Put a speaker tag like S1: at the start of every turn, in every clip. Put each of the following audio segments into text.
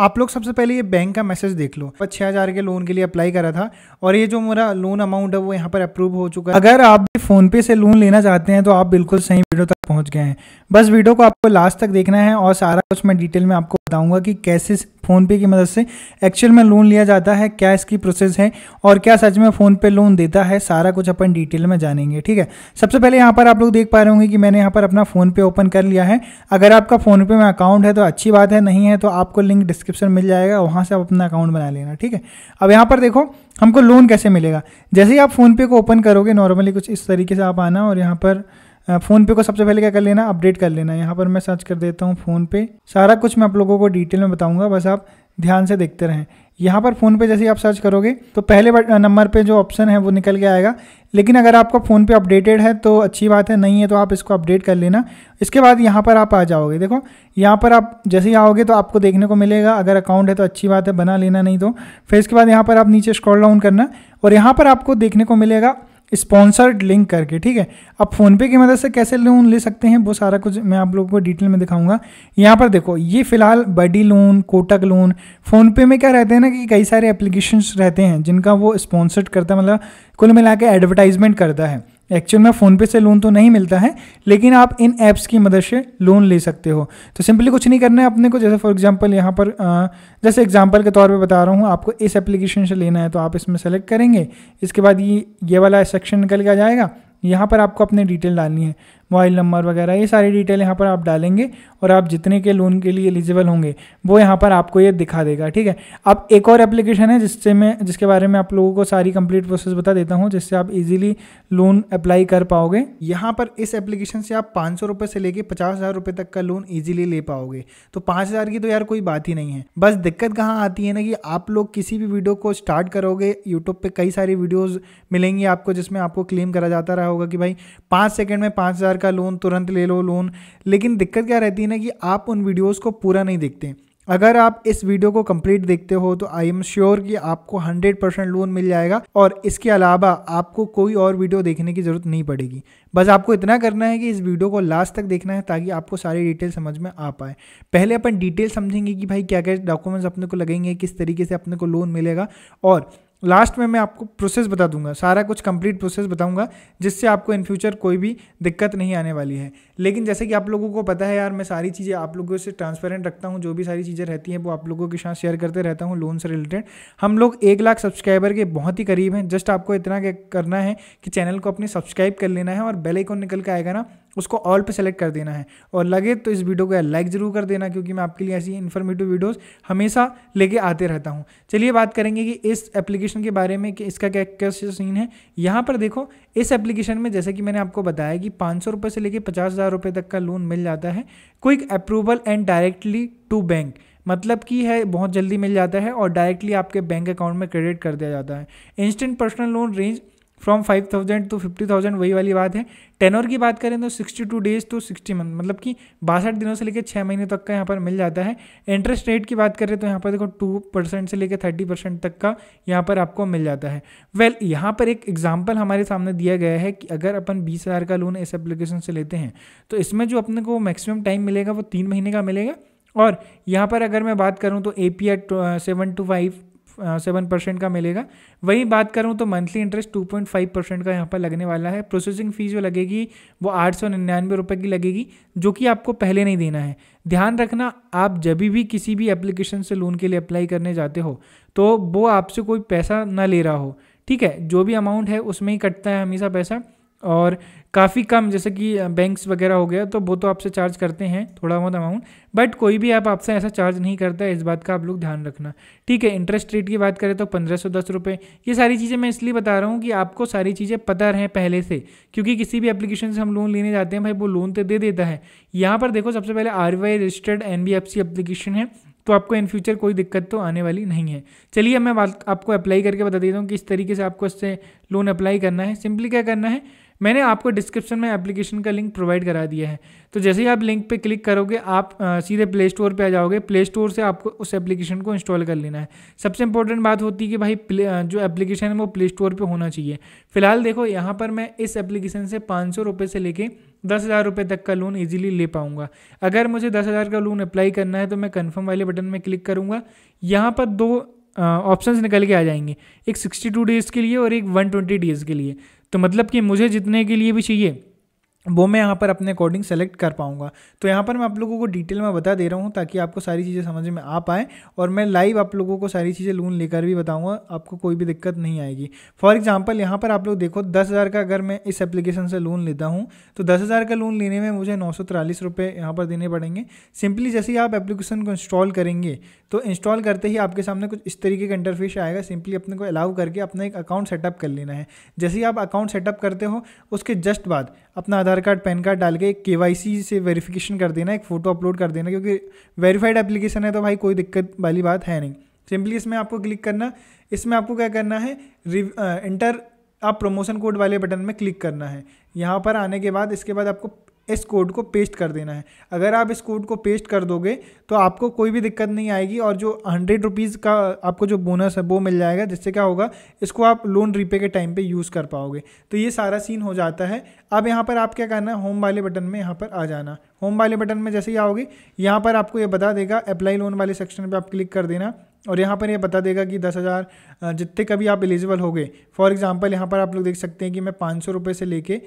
S1: आप लोग सबसे पहले ये बैंक का मैसेज देख लो छह हज़ार के लोन के लिए अप्लाई करा था और ये जो मेरा लोन अमाउंट है वो यहाँ पर अप्रूव हो चुका है अगर आप भी फ़ोन पे से लोन लेना चाहते हैं तो आप बिल्कुल सही वीडियो तक पहुंच गए हैं बस वीडियो को आपको लास्ट तक देखना है और सारा उसमें डिटेल में आपको बताऊंगा कि कैसे फोन पे की मदद से एक्चुअल में लोन लिया जाता है क्या इसकी प्रोसेस है और क्या सच में फोन पे लोन देता है सारा कुछ अपन डिटेल में जानेंगे ठीक है सबसे पहले यहाँ पर आप लोग देख पा रहे होंगे कि मैंने यहाँ पर अपना फोन पे ओपन कर लिया है अगर आपका फोन पे में अकाउंट है तो अच्छी बात है नहीं है तो आपको लिंक डिस्क्रिप्शन मिल जाएगा वहां से आप अपना अकाउंट बना लेना ठीक है अब यहाँ पर देखो हमको लोन कैसे मिलेगा जैसे ही आप फोन पे को ओपन करोगे नॉर्मली कुछ इस तरीके से आप आना और यहाँ पर फ़ोनपे को सबसे पहले क्या कर लेना अपडेट कर लेना यहाँ पर मैं सर्च कर देता हूँ फ़ोनपे सारा कुछ मैं आप लोगों को डिटेल में बताऊँगा बस आप ध्यान से देखते रहें यहाँ पर फ़ोन पे जैसे आप सर्च करोगे तो पहले नंबर पे जो ऑप्शन है वो निकल के आएगा लेकिन अगर आपका फ़ोन पे अपडेटेड है तो अच्छी बात है नहीं है तो आप इसको अपडेट कर लेना इसके बाद यहाँ पर आप आ जाओगे देखो यहाँ पर आप जैसे ही आओगे तो आपको देखने को मिलेगा अगर अकाउंट है तो अच्छी बात है बना लेना नहीं तो फिर इसके बाद यहाँ पर आप नीचे स्क्रॉल डाउन करना और यहाँ पर आपको देखने को मिलेगा स्पॉन्सर्ड लिंक करके ठीक है अब फ़ोनपे की मदद से कैसे लोन ले सकते हैं वो सारा कुछ मैं आप लोगों को डिटेल में दिखाऊंगा यहाँ पर देखो ये फिलहाल buddy loan Kotak loan PhonePe में क्या रहते हैं ना कि कई सारे एप्लीकेशंस रहते हैं जिनका वो स्पॉन्सर्ड करता है मतलब कुल मिला के एडवर्टाइजमेंट करता है एक्चुअल में फ़ोनपे से लोन तो नहीं मिलता है लेकिन आप इन ऐप्स की मदद से लोन ले सकते हो तो सिंपली कुछ नहीं करना है अपने को जैसे फॉर एग्जांपल यहाँ पर जैसे एग्जांपल के तौर पे बता रहा हूँ आपको इस एप्लीकेशन से लेना है तो आप इसमें सेलेक्ट करेंगे इसके बाद ये ये वाला सेक्शन निकल के आ जाएगा यहाँ पर आपको अपने डिटेल डालनी है मोबाइल नंबर वगैरह ये सारी डिटेल यहाँ पर आप डालेंगे और आप जितने के लोन के लिए एलिजिबल होंगे वो यहाँ पर आपको ये दिखा देगा ठीक है अब एक और एप्लीकेशन है जिससे मैं जिसके बारे में आप लोगों को सारी कंप्लीट प्रोसेस बता देता हूँ जिससे आप इजीली लोन अप्लाई कर पाओगे यहाँ पर इस एप्लीकेशन से आप पाँच सौ से लेके पचास हज़ार रुपये तक का लोन ईजिली ले पाओगे तो पाँच हज़ार की तो यार कोई बात ही नहीं है बस दिक्कत कहाँ आती है ना कि आप लोग किसी भी वीडियो को स्टार्ट करोगे यूट्यूब पर कई सारी वीडियोज़ मिलेंगी आपको जिसमें आपको क्लेम करा जाता रहा होगा कि भाई पाँच सेकेंड में पाँच हज़ार का लोन तुरंत ले लो लोन लेकिन दिक्कत क्या रहती है ना कि आप उन वीडियोस को पूरा नहीं देखते अगर आप इस वीडियो को कंप्लीट देखते हो तो आई एम श्योर कि आपको 100 परसेंट लोन मिल जाएगा और इसके अलावा आपको कोई और वीडियो देखने की ज़रूरत नहीं पड़ेगी बस आपको इतना करना है कि इस वीडियो को लास्ट तक देखना है ताकि आपको सारी डिटेल समझ में आ पाए पहले अपन डिटेल समझेंगे कि भाई क्या क्या डॉक्यूमेंट्स अपने को लगेंगे किस तरीके से अपने को लोन मिलेगा और लास्ट में मैं आपको प्रोसेस बता दूंगा सारा कुछ कंप्लीट प्रोसेस बताऊंगा जिससे आपको इन फ्यूचर कोई भी दिक्कत नहीं आने वाली है लेकिन जैसे कि आप लोगों को पता है यार मैं सारी चीज़ें आप लोगों से ट्रांसपेरेंट रखता हूँ जो भी सारी चीज़ें रहती हैं वो आप लोगों के साथ शेयर करते रहता हूँ लोन से रिलेटेड हम लोग एक लाख सब्सक्राइबर के बहुत ही करीब हैं जस्ट आपको इतना करना है कि चैनल को अपने सब्सक्राइब कर लेना है और बेलाइकॉन निकल के आएगा ना उसको ऑल पे सेलेक्ट कर देना है और लगे तो इस वीडियो को लाइक ज़रूर कर देना क्योंकि मैं आपके लिए ऐसी इन्फॉर्मेटिव वीडियोस हमेशा लेके आते रहता हूँ चलिए बात करेंगे कि इस एप्लीकेशन के बारे में कि इसका क्या क्या सीन है यहाँ पर देखो इस एप्लीकेशन में जैसे कि मैंने आपको बताया कि पाँच सौ से लेकर पचास हज़ार रुपये तक का लोन मिल जाता है quick approval and directly to bank मतलब कि है बहुत जल्दी मिल जाता है और डायरेक्टली आपके बैंक अकाउंट में क्रेडिट कर दिया जाता है instant personal loan range from five thousand to fifty thousand वही वाली बात है टेनोर की बात करें तो sixty two days to sixty month मतलब कि बासठ दिनों से लेकर छः महीने तक का यहाँ पर मिल जाता है इंटरेस्ट रेट की बात करें तो यहाँ पर देखो टू परसेंट से लेकर थर्टी परसेंट तक का यहाँ पर आपको मिल जाता है वेल well, यहाँ पर एक एग्जाम्पल हमारे सामने दिया गया है कि अगर अपन बीस हज़ार का लोन इस एप्लीकेशन से लेते हैं तो इसमें जो अपने को मैक्सिमम टाइम मिलेगा वो तीन महीने का मिलेगा और यहाँ पर अगर मैं बात करूँ तो A P R seven to five seven percent का मिलेगा वही बात करूँ तो monthly interest two point five percent का यहाँ पर लगने वाला है प्रोसेसिंग फ़ीस जो लगेगी वो आठ सौ निन्यानवे रुपये की लगेगी जो कि आपको पहले नहीं देना है ध्यान रखना आप जब भी किसी भी एप्लीकेशन से लोन के लिए अप्लाई करने जाते हो तो वो आपसे कोई पैसा ना ले रहा हो ठीक है जो भी अमाउंट है उसमें ही कटता है हमेशा पैसा और काफ़ी कम जैसे कि बैंक्स वगैरह हो गया तो वो तो आपसे चार्ज करते हैं थोड़ा बहुत अमाउंट बट कोई भी ऐप आप आपसे ऐसा चार्ज नहीं करता है इस बात का आप लोग ध्यान रखना ठीक है इंटरेस्ट रेट की बात करें तो पंद्रह सौ दस रुपये ये सारी चीज़ें मैं इसलिए बता रहा हूँ कि आपको सारी चीज़ें पता रहें पहले से क्योंकि किसी भी एप्लीकेशन से हम लोन लेने जाते हैं भाई वो लोन तो दे देता है यहाँ पर देखो सबसे पहले आर रजिस्टर्ड एन एप्लीकेशन है तो आपको इन फ्यूचर कोई दिक्कत तो आने वाली नहीं है चलिए मैं आपको अप्लाई करके बता देता हूँ किस तरीके से आपको इससे लोन अप्लाई करना है सिंपली क्या करना है मैंने आपको डिस्क्रिप्शन में एप्लीकेशन का लिंक प्रोवाइड करा दिया है तो जैसे ही आप लिंक पे क्लिक करोगे आप आ, सीधे प्ले स्टोर पर आ जाओगे प्ले स्टोर से आपको उस एप्लीकेशन को इंस्टॉल कर लेना है सबसे इंपॉर्टेंट बात होती है कि भाई जो एप्लीकेशन है वो प्ले स्टोर पर होना चाहिए फिलहाल देखो यहाँ पर मैं इस एप्लीकेशन से पाँच सौ रुपये से लेके दस हज़ार रुपये तक का लोन इजीली ले पाऊंगा अगर मुझे दस हज़ार का लोन अप्लाई करना है तो मैं कंफर्म वाले बटन में क्लिक करूँगा यहाँ पर दो ऑप्शंस निकल के आ जाएंगे एक सिक्सटी टू डेज़ के लिए और एक वन ट्वेंटी डेज़ के लिए तो मतलब कि मुझे जितने के लिए भी चाहिए वो मैं यहाँ पर अपने अकॉर्डिंग सेलेक्ट कर पाऊँगा तो यहाँ पर मैं आप लोगों को डिटेल में बता दे रहा हूँ ताकि आपको सारी चीज़ें समझ में आ पाए और मैं लाइव आप लोगों को सारी चीज़ें लोन लेकर भी बताऊँगा आपको कोई भी दिक्कत नहीं आएगी फॉर एग्जाम्पल यहाँ पर आप लोग देखो दस हज़ार का अगर मैं इस एप्लीकेशन से लोन लेता हूँ तो दस हज़ार का लोन लेने में मुझे नौ सौ तिरालीस रुपये यहाँ पर देने पड़ेंगे सिंपली जैसे ही आप एप्लीकेशन को इंस्टॉल करेंगे तो इंस्टॉल करते ही आपके सामने कुछ इस तरीके का इंटरफेस आएगा सिंपली अपने को अलाउ करके अपना एक अकाउंट सेटअप कर लेना है जैसे ही आप अकाउंट सेटअप करते हो उसके जस्ट बाद अपना आधार कार्ड पैन कार्ड डाल के एक के से वेरीफिकेशन कर देना एक फ़ोटो अपलोड कर देना क्योंकि वेरीफाइड एप्लीकेशन है तो भाई कोई दिक्कत वाली बात है नहीं सिंपली इसमें आपको क्लिक करना इसमें आपको क्या करना है इंटर आप प्रमोशन कोड वाले बटन में क्लिक करना है यहाँ पर आने के बाद इसके बाद आपको इस कोड को पेस्ट कर देना है अगर आप इस कोड को पेस्ट कर दोगे तो आपको कोई भी दिक्कत नहीं आएगी और जो हंड्रेड रुपीज़ का आपको जो बोनस है वो मिल जाएगा जिससे क्या होगा इसको आप लोन रीपे के टाइम पे यूज़ कर पाओगे तो ये सारा सीन हो जाता है अब यहाँ पर आप क्या करना है होम वाले बटन में यहाँ पर आ जाना होम वाले बटन में जैसे ही आओगे यहाँ पर आपको ये बता देगा अप्लाई लोन वाले सेक्शन पर आप क्लिक कर देना और यहाँ पर ये यह बता देगा कि दस हज़ार जितने कभी आप एलिजिबल हो गए फॉर एग्ज़ाम्पल यहाँ पर आप लोग देख सकते हैं कि मैं पाँच सौ रुपये से लेके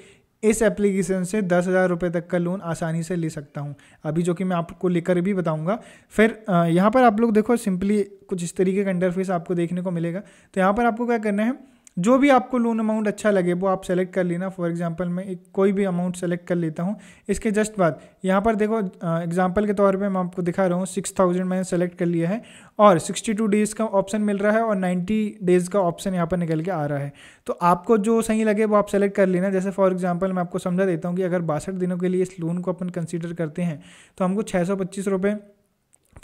S1: इस एप्लीकेशन से दस हज़ार रुपये तक का लोन आसानी से ले सकता हूँ अभी जो कि मैं आपको लेकर भी बताऊँगा फिर यहाँ पर आप लोग देखो सिंपली कुछ इस तरीके का इंटरफेस आपको देखने को मिलेगा तो यहाँ पर आपको क्या करना है जो भी आपको लोन अमाउंट अच्छा लगे वो आप सेलेक्ट कर लेना फॉर एग्जांपल मैं एक कोई भी अमाउंट सेलेक्ट कर लेता हूँ इसके जस्ट बाद यहाँ पर देखो एग्जांपल के तौर पे मैं आपको दिखा रहा हूँ सिक्स थाउजेंड मैंने सेलेक्ट कर लिया है और सिक्सटी टू डेज़ का ऑप्शन मिल रहा है और नाइन्टी डेज़ का ऑप्शन यहाँ पर निकल के आ रहा है तो आपको जो सही लगे वो आप सेलेक्ट कर लेना जैसे फॉर एग्जाम्पल मैं आपको समझा देता हूँ कि अगर बासठ दिनों के लिए इस लोन को अपन कंसिडर करते हैं तो हमको छः सौ पच्चीस रुपये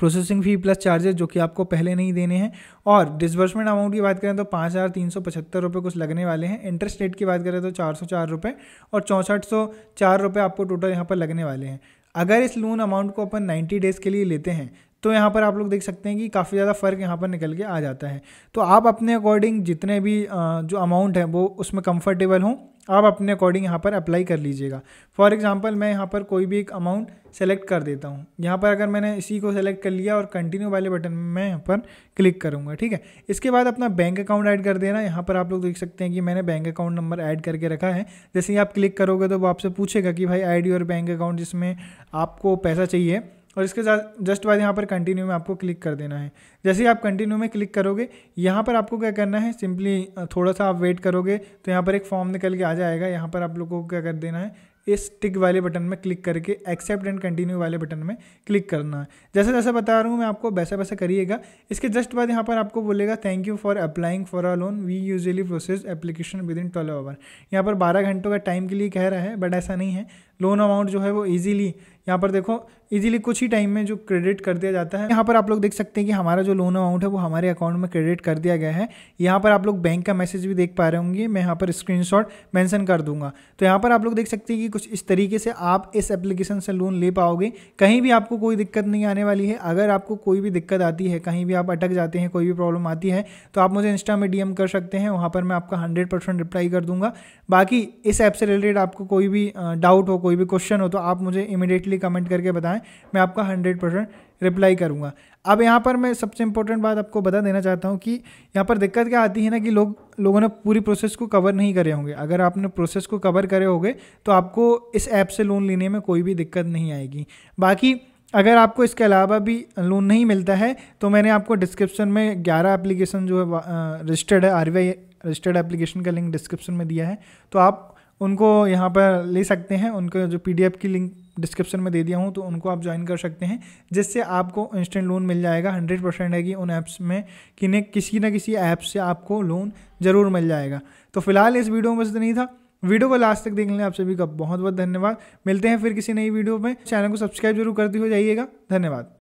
S1: प्रोसेसिंग फ़ी प्लस चार्जेस जो कि आपको पहले नहीं देने हैं और डिसबर्समेंट अमाउंट की बात करें तो पाँच हज़ार तीन सौ पचहत्तर रुपये कुछ लगने वाले हैं इंटरेस्ट रेट की बात करें तो चार सौ चार रुपये और चौंसठ सौ चार रुपये आपको टोटल यहाँ पर लगने वाले हैं अगर इस लोन अमाउंट को अपन 90 डेज़ के लिए लेते हैं तो यहाँ पर आप लोग देख सकते हैं कि काफ़ी ज़्यादा फ़र्क यहाँ पर निकल के आ जाता है तो आप अपने अकॉर्डिंग जितने भी जो अमाउंट है वो उसमें कंफर्टेबल हों आप अपने अकॉर्डिंग यहाँ पर अप्लाई कर लीजिएगा फॉर एग्ज़ाम्पल मैं यहाँ पर कोई भी एक अमाउंट सेलेक्ट कर देता हूँ यहाँ पर अगर मैंने इसी को सेलेक्ट कर लिया और कंटिन्यू वाले बटन में मैं यहाँ पर क्लिक करूँगा ठीक है इसके बाद अपना बैंक अकाउंट ऐड कर देना यहाँ पर आप लोग देख सकते हैं कि मैंने बैंक अकाउंट नंबर ऐड करके रखा है जैसे ही आप क्लिक करोगे तो वो आपसे पूछेगा कि भाई आई और बैंक अकाउंट जिसमें आपको पैसा चाहिए और इसके जस्ट बाद यहाँ पर कंटिन्यू में आपको क्लिक कर देना है जैसे ही आप कंटिन्यू में क्लिक करोगे यहाँ पर आपको क्या करना है सिंपली थोड़ा सा आप वेट करोगे तो यहाँ पर एक फॉर्म निकल के आ जाएगा यहाँ पर आप लोगों को क्या कर देना है इस टिक वाले बटन में क्लिक करके एक्सेप्ट एंड कंटिन्यू वाले बटन में क्लिक करना है जैसे जैसे बता रहा हूँ मैं आपको वैसा वैसा करिएगा इसके जस्ट बाद यहाँ पर आपको बोलेगा thank you for applying for a loan we usually process application within twelve hour यहाँ पर बारह घंटों का टाइम के लिए कह रहा है बट ऐसा नहीं है लोन अमाउंट जो है वो ईजिली यहाँ पर देखो इजीली कुछ ही टाइम में जो क्रेडिट कर दिया जाता है यहाँ पर आप लोग देख सकते हैं कि हमारा जो लोन अमाउंट है वो हमारे अकाउंट में क्रेडिट कर दिया गया है यहाँ पर आप लोग बैंक का मैसेज भी देख पा रहे होंगे मैं यहाँ पर स्क्रीनशॉट मेंशन कर दूंगा तो यहाँ पर आप लोग देख सकते हैं कि कुछ इस तरीके से आप इस एप्लीकेशन से लोन ले पाओगे कहीं भी आपको कोई दिक्कत नहीं आने वाली है अगर आपको कोई भी दिक्कत आती है कहीं भी आप अटक जाते हैं कोई भी प्रॉब्लम आती है तो आप मुझे इंस्टा में डीएम कर सकते हैं वहाँ पर मैं आपका हंड्रेड परसेंट रिप्लाई कर दूंगा बाकी इस ऐप से रिलेटेड आपको कोई भी डाउट हो कोई भी क्वेश्चन हो तो आप मुझे इमीडिएटली कमेंट करके बताएं मैं आपका हंड्रेड परसेंट रिप्लाई करूँगा अब यहाँ पर मैं सबसे इंपॉर्टेंट बात आपको बता देना चाहता हूँ कि यहाँ पर दिक्कत क्या आती है ना कि लोग लोगों ने पूरी प्रोसेस को कवर नहीं करे होंगे अगर आपने प्रोसेस को कवर करे होंगे तो आपको इस ऐप से लोन लेने में कोई भी दिक्कत नहीं आएगी बाकी अगर आपको इसके अलावा भी लोन नहीं मिलता है तो मैंने आपको डिस्क्रिप्शन में 11 एप्लीकेशन जो है रजिस्टर्ड है आर रजिस्टर्ड एप्लीकेशन का लिंक डिस्क्रिप्शन में दिया है तो आप उनको यहाँ पर ले सकते हैं उनके जो पी की लिंक डिस्क्रिप्शन में दे दिया हूँ तो उनको आप ज्वाइन कर सकते हैं जिससे आपको इंस्टेंट लोन मिल जाएगा हंड्रेड परसेंट है कि उन ऐप्स में कि किसी ना किसी ऐप से आपको लोन ज़रूर मिल जाएगा तो फिलहाल इस वीडियो में बस नहीं था वीडियो को लास्ट तक देखने आप सभी का बहुत बहुत धन्यवाद मिलते हैं फिर किसी नई वीडियो में चैनल को सब्सक्राइब जरूर करते हो जाइएगा धन्यवाद